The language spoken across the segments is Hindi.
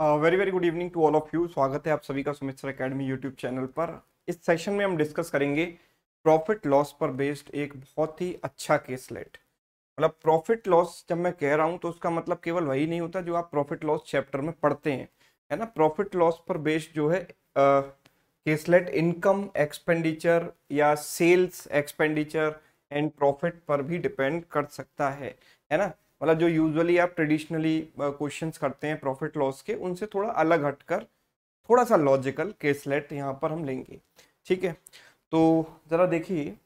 Very very good evening to all of you स्वागत है आप सभी का सुमित एकेडमी यूट्यूब चैनल पर इस सेशन में हम डिस्कस करेंगे प्रॉफिट लॉस पर बेस्ड एक बहुत ही अच्छा केस लेट मतलब प्रॉफिट लॉस जब मैं कह रहा हूँ तो उसका मतलब केवल वही नहीं होता जो आप प्रॉफिट लॉस चैप्टर में पढ़ते हैं है ना प्रॉफिट लॉस पर बेस्ड जो है केसलेट इनकम एक्सपेंडिचर या सेल्स एक्सपेंडिचर एंड प्रॉफिट पर भी डिपेंड कर सकता है है ना मतलब जो यूजुअली आप ट्रेडिशनली क्वेश्चंस करते हैं प्रॉफिट लॉस के उनसे थोड़ा अलग हटकर थोड़ा सा लॉजिकल केसलेट यहाँ पर हम लेंगे ठीक है तो ज़रा देखिए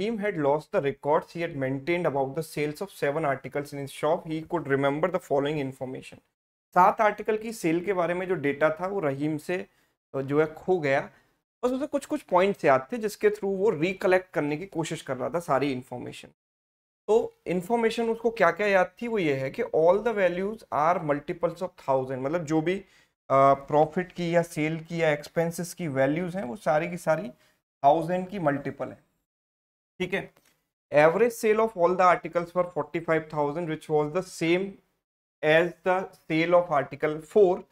Team had lost the records he had maintained about the sales of seven articles in his shop. He could remember the following information. सात आर्टिकल की सेल के बारे में जो डेटा था वो रहीम से जो है खो गया बस उसमें कुछ कुछ पॉइंट्स याद थे जिसके थ्रू वो रिकलेक्ट करने की कोशिश कर रहा था सारी इन्फॉर्मेशन तो इन्फॉर्मेशन उसको क्या क्या याद थी वो ये है कि all the values are multiples of thousand मतलब जो भी प्रॉफिट uh, की या सेल की या एक्सपेंसेस की वैल्यूज हैं वो सारी की सारी थाउजेंड की मल्टीपल है ठीक है average sale of all the articles for forty five thousand which was the same as the sale of article four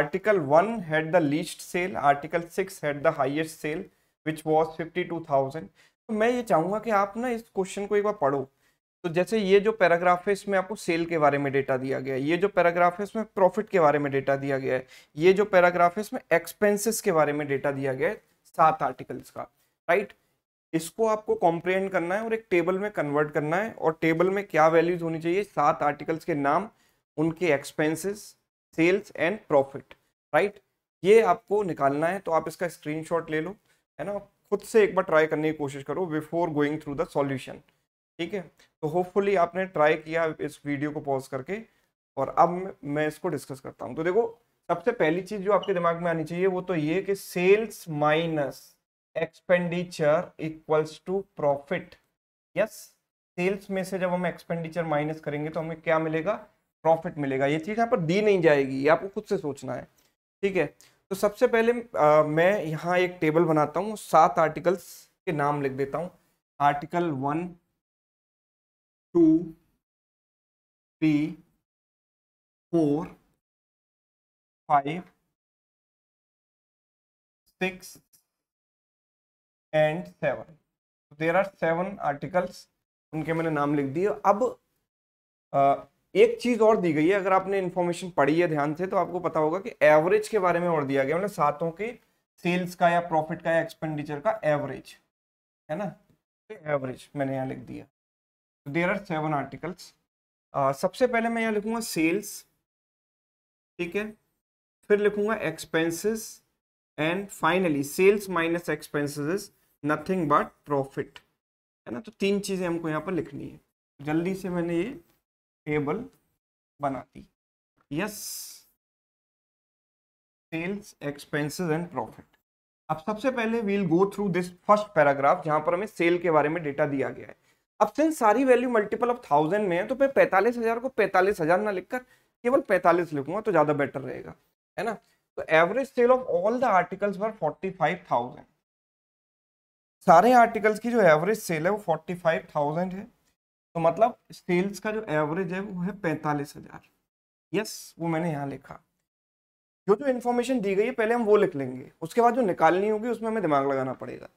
article one had the least sale article six had the highest sale which was fifty two thousand तो मैं ये चाहूँगा कि आप ना इस क्वेश्चन को एक बार पढ़ो तो जैसे ये जो पैराग्राफ है इसमें आपको सेल के बारे में डेटा दिया गया है ये जो पैराग्राफ है इसमें प्रॉफिट के बारे में डेटा दिया गया है ये जो पैराग्राफ है इसमें एक्सपेंसेस के बारे में डेटा दिया गया है सात आर्टिकल्स का राइट इसको आपको कॉम्प्रेंड करना है और एक टेबल में कन्वर्ट करना है और टेबल में क्या वैल्यूज होनी चाहिए सात आर्टिकल्स के नाम उनके expenses sales and profit right ये आपको निकालना है तो आप इसका स्क्रीन ले लो है ना खुद से एक बार ट्राई करने की कोशिश करो before going through the solution ठीक है तो होपफुली आपने ट्राई किया इस वीडियो को पॉज करके और अब मैं इसको डिस्कस करता हूँ तो देखो सबसे पहली चीज जो आपके दिमाग में आनी चाहिए वो तो ये कि sales minus expenditure equals to profit yes sales में से जब हम एक्सपेंडिचर माइनस करेंगे तो हमें क्या मिलेगा प्रॉफिट मिलेगा ये चीज़ यहाँ पर दी नहीं जाएगी ये आपको खुद से सोचना है ठीक है तो सबसे पहले आ, मैं यहाँ एक टेबल बनाता हूँ सात आर्टिकल्स के नाम लिख देता हूँ article one two three four five six and seven there are seven articles उनके मैंने नाम लिख दिए अब आ, एक चीज और दी गई है अगर आपने इन्फॉर्मेशन पढ़ी है ध्यान से तो आपको पता होगा कि एवरेज के बारे में और दिया गया मतलब सातों के सेल्स का या प्रॉफिट का या एक्सपेंडिचर का एवरेज है ना एवरेज तो मैंने यहाँ लिख दिया देर आर सेवन आर्टिकल्स सबसे पहले मैं यहाँ लिखूंगा सेल्स ठीक है फिर लिखूंगा expenses and finally sales minus expenses is nothing but profit है ना तो तीन चीज़ें हमको यहाँ पर लिखनी है जल्दी से मैंने ये टेबल बना दी yes sales expenses and profit अब सबसे पहले we'll go through this first paragraph जहां पर हमें सेल के बारे में डेटा दिया गया है अब सिंस सारी वैल्यू मल्टीपल ऑफ थाउजेंड में है तो मैं पैंतालीस हज़ार को पैंतालीस हज़ार ना लिखकर केवल पैंतालीस लिखूंगा तो ज़्यादा बेटर रहेगा है ना तो average sale of all the articles were forty five thousand सारे आर्टिकल्स की जो एवरेज सेल है वो फोर्टी फाइव थाउजेंड है तो मतलब सेल्स का जो एवरेज है वो है पैंतालीस हजार यस वो मैंने यहाँ लिखा जो जो इन्फॉर्मेशन दी गई है पहले हम वो लिख लेंगे उसके बाद जो निकालनी होगी उसमें हमें दिमाग लगाना पड़ेगा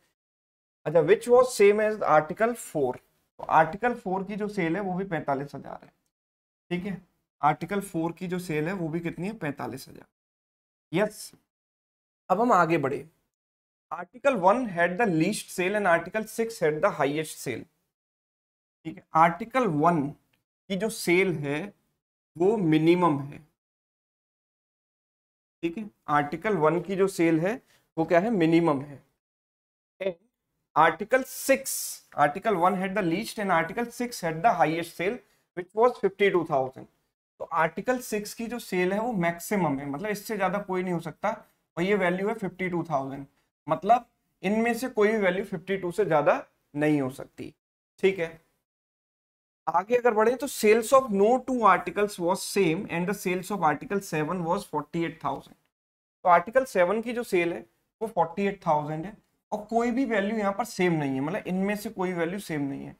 अच्छा which was same as article four तो आर्टिकल फोर की जो सेल है वो भी पैंतालीस हजार है ठीक है आर्टिकल फोर की जो सेल है वो भी कितनी है पैंतालीस हजार यस अब हम आगे बढ़े article one had the least sale and article six had the highest sale ठीक है आर्टिकल वन की जो सेल है वो मिनिमम है ठीक है आर्टिकल वन की जो सेल है वो क्या है मिनिमम है and Article 6, Article 1 had the least and Article 6 had the highest sale which was 52,000. तो आर्टिकल 6 की जो सेल है वो मैक्सिमम है मतलब इससे ज़्यादा कोई नहीं हो सकता और ये वैल्यू है 52,000 मतलब इनमें से कोई भी वैल्यू 52 से ज़्यादा नहीं हो सकती ठीक है आगे अगर बढ़े तो sales of no two articles was same and the sales of article seven was forty eight thousand तो आर्टिकल सेवन की जो सेल है वो फोर्टी एट थाउजेंड है और कोई भी वैल्यू यहाँ पर सेम नहीं है मतलब इनमें से कोई वैल्यू सेम नहीं है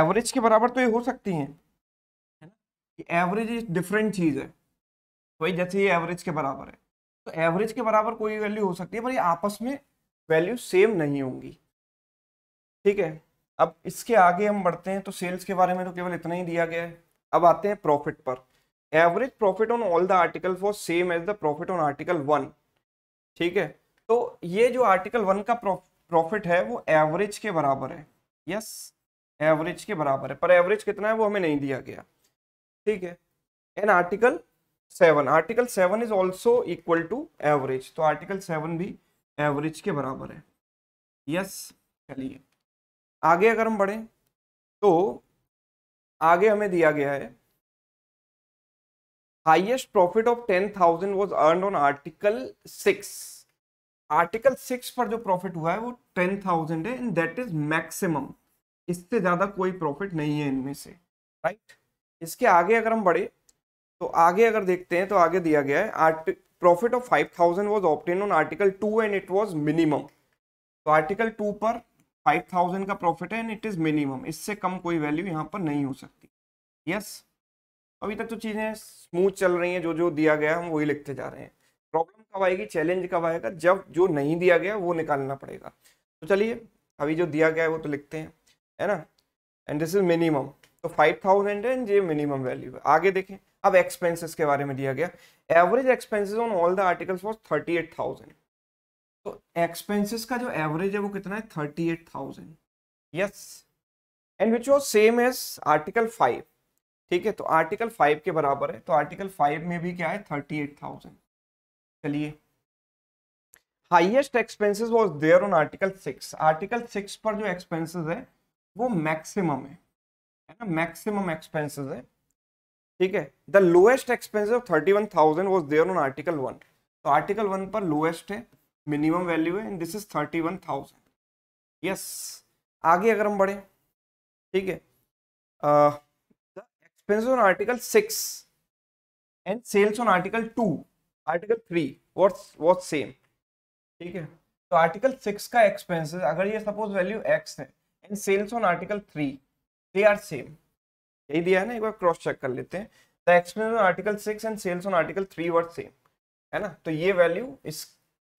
एवरेज के बराबर तो ये हो सकती हैं है ना एवरेज डिफरेंट चीज़ है वही जैसे ये एवरेज के बराबर है तो एवरेज के बराबर कोई वैल्यू हो सकती है पर ये आपस में वैल्यू सेम नहीं होंगी ठीक है अब इसके आगे हम बढ़ते हैं तो सेल्स के बारे में तो केवल इतना ही दिया गया है अब आते हैं प्रॉफिट पर average profit on all the article for same as the profit on article one ठीक है तो ये जो आर्टिकल वन का प्रॉफिट है वो एवरेज के बराबर है यस एवरेज के बराबर है पर एवरेज कितना है वो हमें नहीं दिया गया ठीक है and article seven article seven is also equal to average तो आर्टिकल सेवन भी एवरेज के बराबर है यस चलिए आगे अगर हम बढ़ें तो आगे हमें दिया गया है highest profit of ten thousand was earn on article six article six पर जो प्रॉफिट हुआ है वो टेन थाउजेंड है एंड दैट इज मैक्सिमम इससे ज़्यादा कोई प्रॉफिट नहीं है इनमें से राइट right? इसके आगे अगर हम बढ़े तो आगे अगर देखते हैं तो आगे दिया गया है profit of five thousand was obtained on article two and it was minimum तो आर्टिकल टू पर फाइव थाउजेंड का प्रॉफिट है एंड इट इज मिनिमम इससे कम कोई वैल्यू यहाँ पर नहीं हो सकती यस yes? अभी तक तो चीज़ें स्मूथ चल रही हैं जो जो दिया गया हम वही लिखते जा रहे हैं प्रॉब्लम कब आएगी चैलेंज कब आएगा जब जो नहीं दिया गया वो निकालना पड़ेगा तो चलिए अभी जो दिया गया है वो तो लिखते हैं है ना एंड दिस इज मिनिमम तो फाइव थाउजेंड एंड ये मिनिमम वैल्यू है आगे देखें अब एक्सपेंसेस के बारे में दिया गया average expenses on all the articles was thirty eight thousand तो एक्सपेंसेस का जो एवरेज है वो कितना है thirty eight thousand yes and which was same as article five ठीक है तो आर्टिकल फाइव के बराबर है तो आर्टिकल फाइव में भी क्या है थर्टी एट थाउजेंड चलिए highest expenses was there on article six article six पर जो एक्सपेंसेस है वो मैक्सिमम है है ना मैक्सिमम एक्सपेंसेस है ठीक है the lowest expenses of thirty one thousand was there on article one तो आर्टिकल वन पर लोएस्ट है मिनिमम वैल्यू है and this is thirty one thousand yes आगे अगर हम बढ़े ठीक है the expenses on article six and sales on article two article three what what same ठीक है तो आर्टिकल सिक्स का एक्सपेंसेस अगर ये सपोज वैल्यू एक्स है and sales on article three they are same यही दिया है ना एक बार क्रॉस चेक कर लेते हैं the expense on article six and sales on article three were same है ना तो ये वैल्यू इस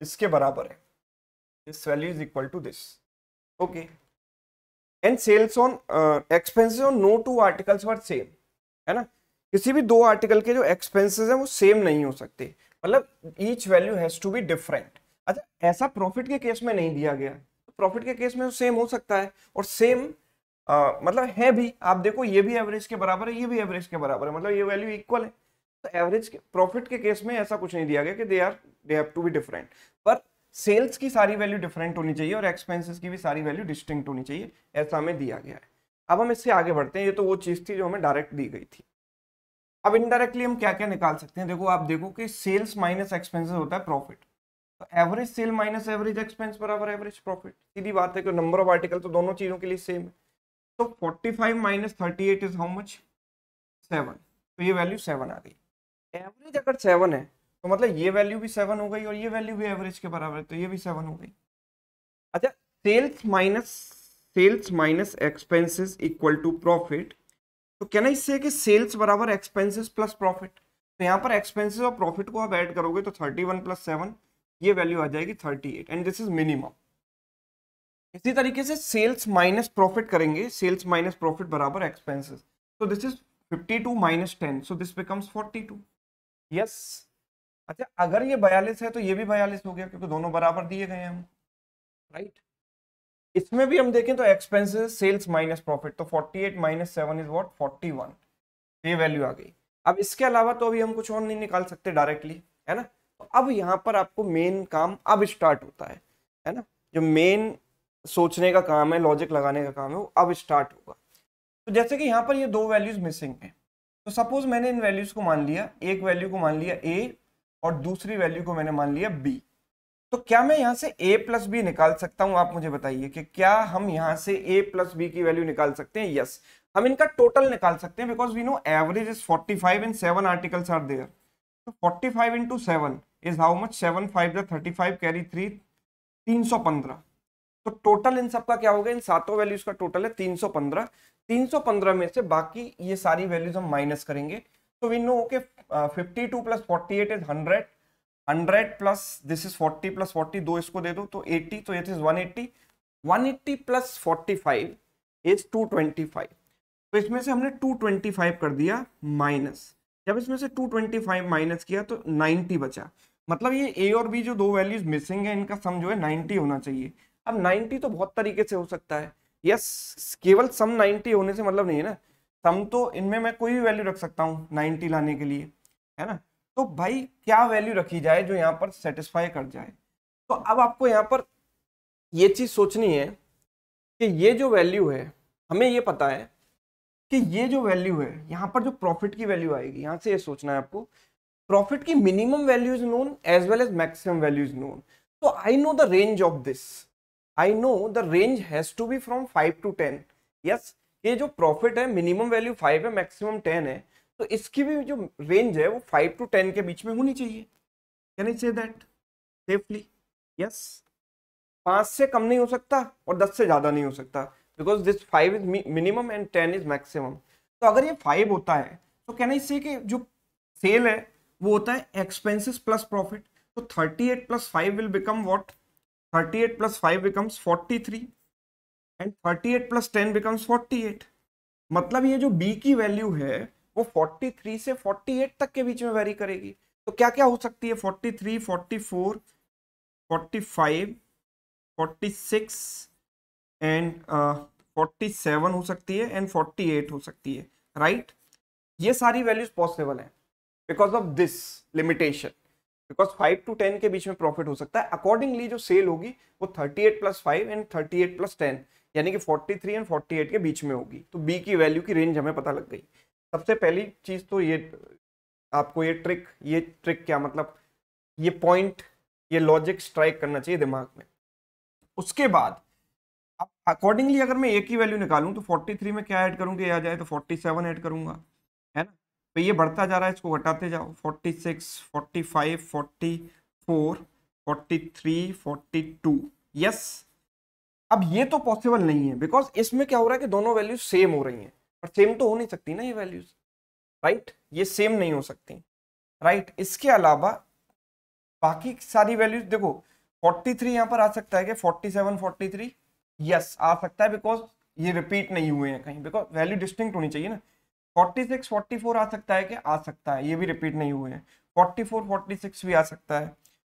इसके बराबर है this value is equal to this okay and sales on expenses on no two articles were same है ना किसी भी दो आर्टिकल के जो एक्सपेंसेस हैं वो सेम नहीं हो सकते मतलब each value has to be different अच्छा ऐसा प्रॉफिट के केस में नहीं दिया गया प्रॉफिट तो के केस में सेम तो हो सकता है और सेम आ, मतलब है भी आप देखो ये भी एवरेज के बराबर है ये भी एवरेज के बराबर है मतलब ये वैल्यू इक्वल है तो एवरेज के प्रॉफिट के केस में ऐसा कुछ नहीं दिया गया कि they are they have to be different पर सेल्स की सारी वैल्यू डिफरेंट होनी चाहिए और एक्सपेंसेस की भी सारी वैल्यू डिस्टिंक्ट होनी चाहिए ऐसा हमें दिया गया है अब हम इससे आगे बढ़ते हैं ये तो वो चीज़ थी जो हमें डायरेक्ट दी गई थी अब इनडायरेक्टली हम क्या क्या निकाल सकते हैं देखो आप देखो कि सेल्स माइनस एक्सपेंसेस होता है प्रॉफिट तो average sale minus average expense बराबर एवरेज प्रॉफिट सीधी बात है कि नंबर ऑफ आर्टिकल तो दोनों चीज़ों के लिए सेम है तो 45 five minus thirty eight is how much seven तो ये वैल्यू सेवन आ गई एवरेज अगर सेवन है तो मतलब ये वैल्यू भी सेवन हो गई और ये वैल्यू भी एवरेज के बराबर है तो ये भी सेवन हो गई अच्छा sales minus sales minus expenses equal to profit तो कैन आई से कि सेल्स बराबर एक्सपेंसेस प्लस प्रॉफिट तो यहाँ पर एक्सपेंसेस और प्रॉफिट को आप ऐड करोगे तो थर्टी वन प्लस सेवन ये वैल्यू आ जाएगी thirty eight and this is minimum इसी तरीके से सेल्स माइनस प्रॉफिट करेंगे सेल्स माइनस प्रॉफिट बराबर एक्सपेंसेस तो this is fifty two minus ten so this becomes forty two yes अच्छा अगर ये बयालीस है तो ये भी बयालीस हो गया क्योंकि दोनों बराबर दिए गए हम राइट इसमें भी हम देखें तो एक्सपेंसेस सेल्स माइनस प्रॉफिट तो 48 माइनस सेवन इज वॉट 41 ये वैल्यू आ गई अब इसके अलावा तो अभी हम कुछ और नहीं निकाल सकते डायरेक्टली है ना तो अब यहाँ पर आपको मेन काम अब स्टार्ट होता है है ना जो मेन सोचने का काम है लॉजिक लगाने का काम है वो अब स्टार्ट होगा तो जैसे कि यहाँ पर ये दो वैल्यूज मिसिंग है तो सपोज मैंने इन वैल्यूज को मान लिया एक वैल्यू को मान लिया ए और दूसरी वैल्यू को मैंने मान लिया बी तो क्या मैं यहां से a प्लस बी निकाल सकता हूं आप मुझे बताइए कि क्या हम यहां से a प्लस बी की वैल्यू निकाल सकते हैं यस yes. हम इनका टोटल निकाल सकते हैं because we know average is 45 and seven articles are there तो 45 into 7 is how much 7 five the 35 carry 3 315 तो टोटल इन सबका क्या होगा इन सातों वैल्यूज का टोटल है 315 315 में से बाकी ये सारी वैल्यूज हम माइनस करेंगे तो we know okay two plus 48 is hundred hundred plus this is forty plus forty दो इसको दे दो तो एट्टी तो it is one eighty one eighty plus forty five is two twenty five तो इसमें से हमने टू ट्वेंटी फाइव कर दिया माइनस जब इसमें से टू ट्वेंटी फाइव माइनस किया तो नाइन्टी बचा मतलब ये ए और बी जो दो वैल्यूज मिसिंग है इनका सम जो है नाइन्टी होना चाहिए अब नाइन्टी तो बहुत तरीके से हो सकता है यस केवल सम नाइन्टी होने से मतलब नहीं है ना सम तो इनमें मैं कोई भी वैल्यू रख सकता हूँ नाइन्टी लाने के लिए है ना तो भाई क्या वैल्यू रखी जाए जो यहाँ पर सेटिस्फाई कर जाए तो अब आपको यहाँ पर ये चीज़ सोचनी है कि ये जो वैल्यू है हमें ये पता है कि ये जो वैल्यू है यहाँ पर जो प्रॉफिट की वैल्यू आएगी यहाँ से ये सोचना है आपको प्रॉफिट की minimum value is known as well as maximum value is known तो I know the range of this I know the range has to be from five to ten yes ये जो प्रॉफिट है मिनिमम वैल्यू फाइव है मैक्सिमम टेन है तो इसकी भी जो रेंज है वो फाइव टू टेन के बीच में होनी चाहिए can you say that safely yes पाँच से कम नहीं हो सकता और दस से ज़्यादा नहीं हो सकता because this five is minimum and ten is maximum तो अगर ये फाइव होता है तो कैन आई से कि जो सेल है वो होता है एक्सपेंसिस प्लस प्रॉफिट तो thirty eight plus five will become what thirty eight plus five becomes forty three and thirty eight plus ten becomes forty eight मतलब ये जो बी की वैल्यू है वो 43 से 48 तक के बीच में वेरी करेगी तो क्या क्या हो सकती है 43, 44, 45, 46 एंड फोर्टी सेवन हो सकती है एंड फोर्टी एट हो सकती है राइट right? ये सारी वैल्यूज पॉसिबल है because of this limitation because five to ten के बीच में प्रॉफिट हो सकता है अकॉर्डिंगली जो सेल होगी वो thirty eight plus five and thirty eight plus ten यानी कि forty three and forty eight के बीच में होगी तो बी की वैल्यू की रेंज हमें पता लग गई सबसे पहली चीज़ तो ये आपको ये ट्रिक ये ट्रिक क्या मतलब ये पॉइंट ये लॉजिक स्ट्राइक करना चाहिए दिमाग में उसके बाद अब अकॉर्डिंगली अगर मैं एक ही वैल्यू निकालूं तो 43 में क्या ऐड करूंगी आ जाए तो 47 ऐड करूंगा है ना तो ये बढ़ता जा रहा है इसको घटाते जाओ 46 45 44 43 42 यस अब ये तो पॉसिबल नहीं है बिकॉज इसमें क्या हो रहा है कि दोनों वैल्यू सेम हो रही हैं पर सेम तो हो नहीं सकती ना ये वैल्यूज राइट ये सेम नहीं हो सकती राइट इसके अलावा बाकी सारी वैल्यूज देखो 43 थ्री यहाँ पर आ सकता है कि 47 43 यस आ सकता है बिकॉज ये रिपीट नहीं हुए हैं कहीं बिकॉज वैल्यू डिस्टिंक्ट होनी चाहिए ना 46 44 आ सकता है कि आ सकता है ये भी रिपीट नहीं हुए हैं 44 46 भी आ सकता है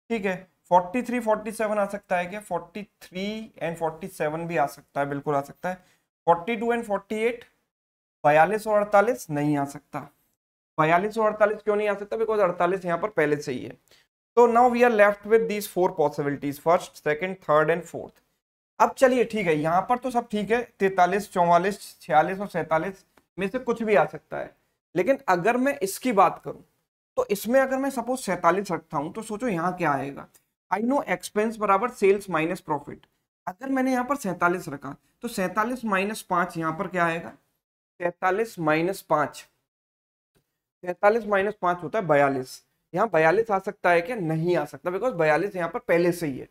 ठीक है 43 47 आ सकता है क्या 43 एंड 47 भी आ सकता है बिल्कुल आ सकता है 42 एंड 48 बयालीस और अड़तालीस नहीं आ सकता बयालीस और अड़तालीस क्यों नहीं आ सकता बिकॉज अड़तालीस यहाँ पर पहले से ही है तो now we are left with these four possibilities first second third and fourth अब चलिए ठीक है यहाँ पर तो सब ठीक है तैतालीस चौवालीस छियालीस और सैतालीस में से कुछ भी आ सकता है लेकिन अगर मैं इसकी बात करूँ तो इसमें अगर मैं सपोज सैतालीस रखता हूँ तो सोचो यहाँ क्या आएगा आई नो एक्सपेंस बराबर सेल्स माइनस प्रॉफिट अगर मैंने यहाँ पर सैंतालीस रखा तो सैतालीस माइनस पाँच यहाँ पर क्या आएगा तैतालीस माइनस पांच तैतालीस माइनस पांच होता है बयालीस यहाँ बयालीस आ सकता है क्या नहीं आ सकता बिकॉज बयालीस यहाँ पर पहले से ही है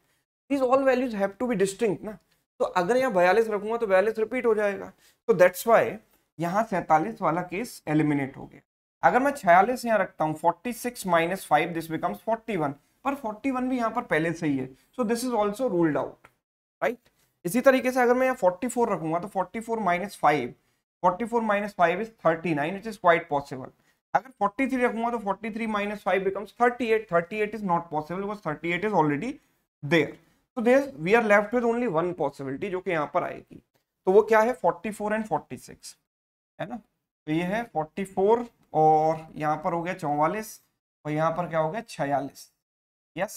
these all values have to be distinct ना तो अगर यहाँ बयालीस रखूंगा तो बयालीस रिपीट हो जाएगा तो दैट्स वाई यहाँ सैतालीस वाला केस एलिमिनेट हो गया अगर मैं छियालीस यहाँ रखता हूँ forty six minus five this becomes forty one पर फोर्टी वन भी यहाँ पर पहले से ही है so this is also ruled out right इसी तरीके से अगर मैं यहाँ फोर्टी फोर रखूंगा तो forty four minus five 44 minus 5 is 39, which is quite possible. अगर 43 रखूंगा तो 43 minus 5 becomes 38. 38 is not possible because 38 is already there. So is we are left with only one possibility जो कि यहाँ पर आएगी तो वो क्या है 44 and 46 है ना तो ये है 44 और यहाँ पर हो गया चौवालीस और यहाँ पर क्या हो गया छियालीस Yes.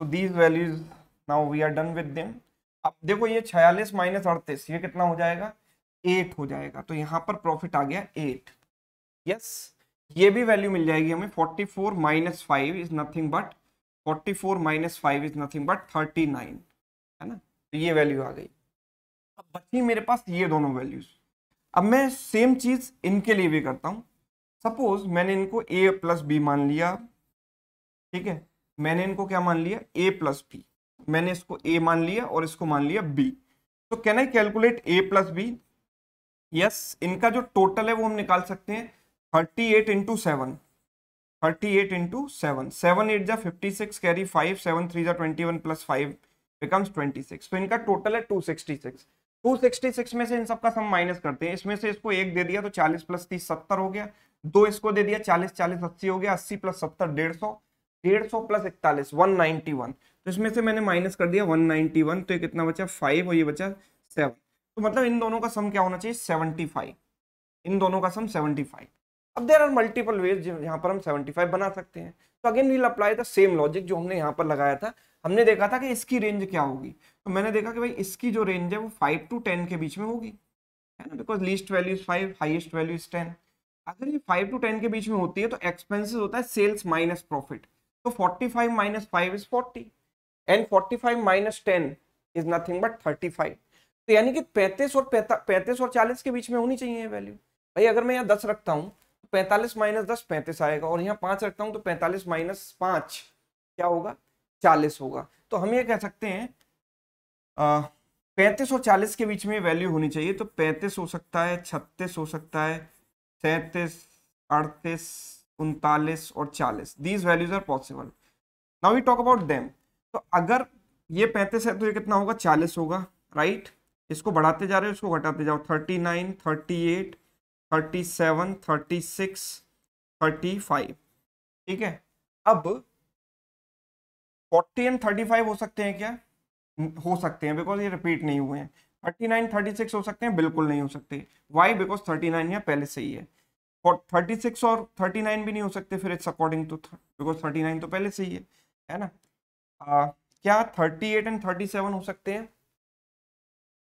So these values now we are done with them. अब देखो ये छियालीस माइनस अड़तीस ये कितना हो जाएगा एट हो जाएगा तो यहां पर प्रॉफिट आ गया एट यस ये भी वैल्यू मिल जाएगी हमें forty four minus five is nothing but forty four minus five is nothing but thirty nine है ना तो ये वैल्यू आ गई अब बची मेरे पास ये दोनों वैल्यूज अब मैं सेम चीज इनके लिए भी करता हूँ सपोज मैंने इनको ए प्लस बी मान लिया ठीक है मैंने इनको क्या मान लिया ए प्लस बी मैंने इसको ए मान लिया और इसको मान लिया बी तो can I calculate A plus B yes इनका जो टोटल है वो हम निकाल सकते हैं thirty eight into seven thirty eight into seven seven eight जा fifty six carry five seven three जा twenty one plus five becomes twenty six तो इनका टोटल है two sixty six two sixty six में से इन सबका सम माइनस करते हैं इसमें से इसको एक दे दिया तो चालीस प्लस तीस सत्तर हो गया दो इसको दे दिया चालीस चालीस अस्सी हो गया अस्सी प्लस सत्तर डेढ़ सौ डेढ़ सौ प्लस इकतालीस वन नाइनटी वन तो इसमें से मैंने माइनस कर दिया वन नाइनटी वन तो ये कितना बचा फाइव और ये बचा सेवन तो मतलब इन दोनों का सम क्या होना चाहिए सेवेंटी फाइव इन दोनों का सम सेवेंटी फाइव अब देर आर मल्टीपल वेज यहाँ पर हम सेवेंटी फाइव बना सकते हैं तो again we'll apply the same logic जो हमने यहाँ पर लगाया था हमने देखा था कि इसकी रेंज क्या होगी तो मैंने देखा कि भाई इसकी जो रेंज है वो फाइव टू टेन के बीच में होगी है ना because least value is five highest value is ten अगर ये फाइव टू टेन के बीच में होती है तो एक्सपेंसिज होता है सेल्स माइनस प्रॉफिट तो forty five minus five is forty and forty five minus ten is nothing but thirty five तो यानी कि पैंतीस और पैंतीस और चालीस के बीच में होनी चाहिए वैल्यू भाई अगर मैं यहाँ दस रखता हूँ तो पैंतालीस माइनस दस पैंतीस आएगा और यहाँ पाँच रखता हूँ तो पैंतालीस माइनस पाँच क्या होगा चालीस होगा तो हम ये कह सकते हैं पैंतीस और चालीस के बीच में वैल्यू होनी चाहिए तो पैंतीस हो सकता है छत्तीस हो सकता है सैंतीस अड़तीस उनतालीस और चालीस these values are possible now we talk about them तो अगर ये पैंतीस है तो ये कितना होगा चालीस होगा राइट right? इसको बढ़ाते जा रहे हो इसको घटाते जाओ thirty nine thirty eight thirty seven thirty six thirty five ठीक है अब फोर्टी एंड थर्टी फाइव हो सकते हैं क्या हो सकते हैं बिकॉज ये रिपीट नहीं हुए हैं थर्टी नाइन थर्टी सिक्स हो सकते हैं बिल्कुल नहीं हो सकते वाई बिकॉज थर्टी नाइन यहाँ पहले से ही है थर्टी सिक्स और थर्टी नाइन भी नहीं हो सकते फिर it's according to because thirty nine तो पहले से ही है है ना आ, क्या thirty eight and thirty seven हो सकते हैं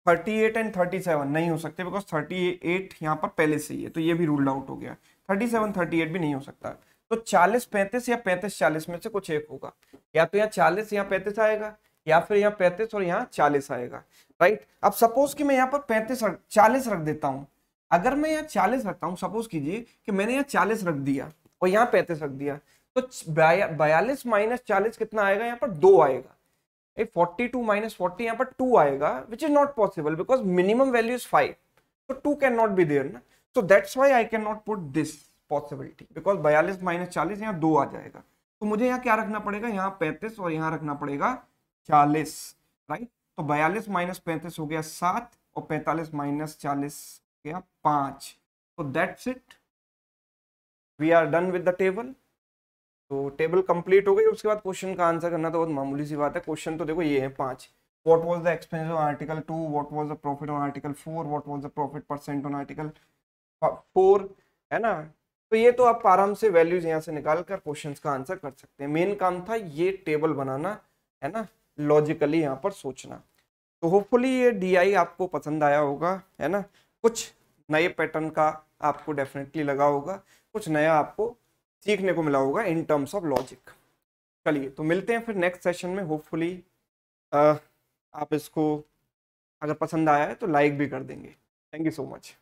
thirty eight and thirty seven नहीं हो सकते बिकॉज थर्टी एट यहाँ पर पहले से ही है तो ये भी रूल्ड आउट हो गया थर्टी एट भी नहीं हो सकता तो चालीस पैंतीस या पैंतीस चालीस में से कुछ एक होगा या तो यहाँ चालीस या पैंतीस आएगा या फिर यहाँ पैंतीस और यहाँ चालीस आएगा राइट अब सपोज कि मैं यहाँ पर पैंतीस चालीस रख देता हूँ अगर मैं यहाँ चालीस रखता हूँ सपोज कीजिए कि मैंने यहाँ चालीस रख दिया और यहाँ पैंतीस रख दिया तो बयालीस माइनस चालीस कितना आएगा यहाँ पर दो आएगा फोर्टी 42 टू माइनस फोर्टी यहाँ पर टू आएगा which is not possible because minimum value is five तो two can not be there ना so that's why I can not put this possibility because बयालीस माइनस चालीस यहाँ दो आ जाएगा तो मुझे यहाँ क्या रखना पड़ेगा यहाँ पैंतीस और यहाँ रखना पड़ेगा चालीस राइट तो बयालीस माइनस पैंतीस हो गया सात और पैंतालीस माइनस चालीस हो गया पाँच तो that's it we are done with the table तो टेबल कंप्लीट हो गई उसके बाद क्वेश्चन का आंसर करना तो बहुत मामूली सी बात है क्वेश्चन तो देखो ये है पांच what was the expense on article two what was the profit on article four what was the profit percent on article four है ना तो ये तो आप आराम से वैल्यूज यहाँ से निकाल कर क्वेश्चन का आंसर कर सकते हैं मेन काम था ये टेबल बनाना है ना लॉजिकली यहाँ पर सोचना तो होपफुली ये डीआई आपको पसंद आया होगा है ना कुछ नए पैटर्न का आपको डेफिनेटली लगा होगा कुछ नया आपको सीखने को मिला होगा इन टर्म्स ऑफ लॉजिक चलिए तो मिलते हैं फिर नेक्स्ट सेशन में होपफुली आप इसको अगर पसंद आया है तो लाइक भी कर देंगे थैंक यू सो मच